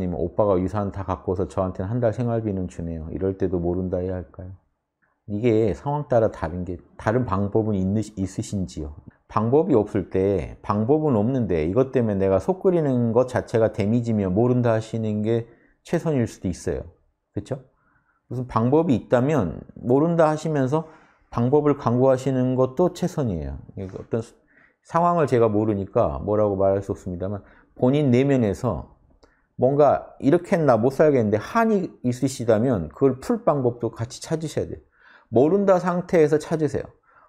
아니면 오빠가 유산 다 갖고서 저한테는 한 달 생활비는 주네요. 이럴 때도 모른다 해야 할까요? 이게 상황 따라 다른 게 다른 방법은 있, 있으신지요? 방법이 없을 때 방법은 없는데 이것 때문에 내가 속그리는것 자체가 데미지며 모른다 하시는 게 최선일 수도 있어요. 그렇죠? 무슨 방법이 있다면 모른다 하시면서 방법을 강구하시는 것도 최선이에요. 어떤 상황을 제가 모르니까 뭐라고 말할 수 없습니다만 본인 내면에서 뭔가 이렇게 했나 못 살겠는데 한이 있으시다면 그걸 풀 방법도 같이 찾으셔야 돼요. 모른다 상태에서 찾으세요.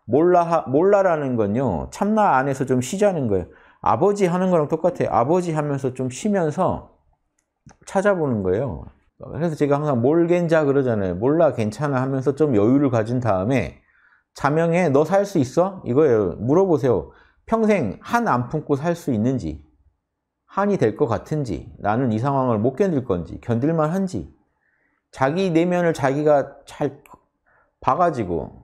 몰라, 몰라라는 건요. 참나 안에서 좀 쉬자는 거예요. 아버지 하는 거랑 똑같아요. 아버지 하면서 좀 쉬면서 찾아보는 거예요. 그래서 제가 항상 몰겐자 그러잖아요. 몰라 괜찮아 하면서 좀 여유를 가진 다음에 자명해 너 살 수 있어? 이거예요. 물어보세요. 평생 한 안 품고 살 수 있는지. 한이 될 것 같은지 나는 이 상황을 못 견딜 건지 견딜만 한지 자기 내면을 자기가 잘 봐가지고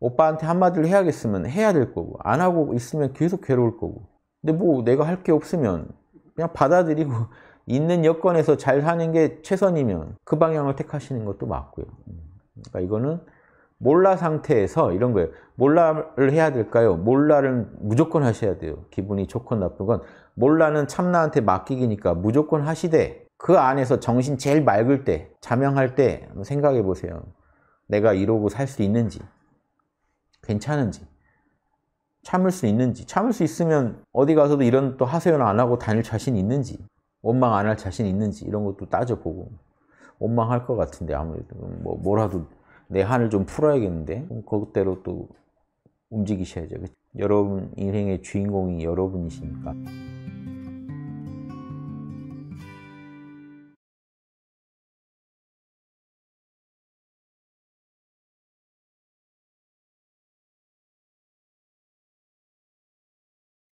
오빠한테 한마디를 해야겠으면 해야 될 거고 안 하고 있으면 계속 괴로울 거고 근데 뭐 내가 할 게 없으면 그냥 받아들이고 있는 여건에서 잘 사는 게 최선이면 그 방향을 택하시는 것도 맞고요 그러니까 이거는 몰라 상태에서 이런 거예요. 몰라를 해야 될까요? 몰라를 무조건 하셔야 돼요. 기분이 좋건 나쁜 건 몰라는 참나한테 맡기기니까 무조건 하시되 그 안에서 정신 제일 맑을 때 자명할 때 생각해 보세요. 내가 이러고 살 수 있는지 괜찮은지 참을 수 있는지 참을 수 있으면 어디 가서도 이런 또하세요는안 하고 다닐 자신 있는지 원망 안 할 자신 있는지 이런 것도 따져보고 원망할 것 같은데 아무래도 뭐 뭐라도 내 한을 좀 풀어야겠는데 그것대로 또 움직이셔야죠. 여러분 인생의 주인공이 여러분이시니까.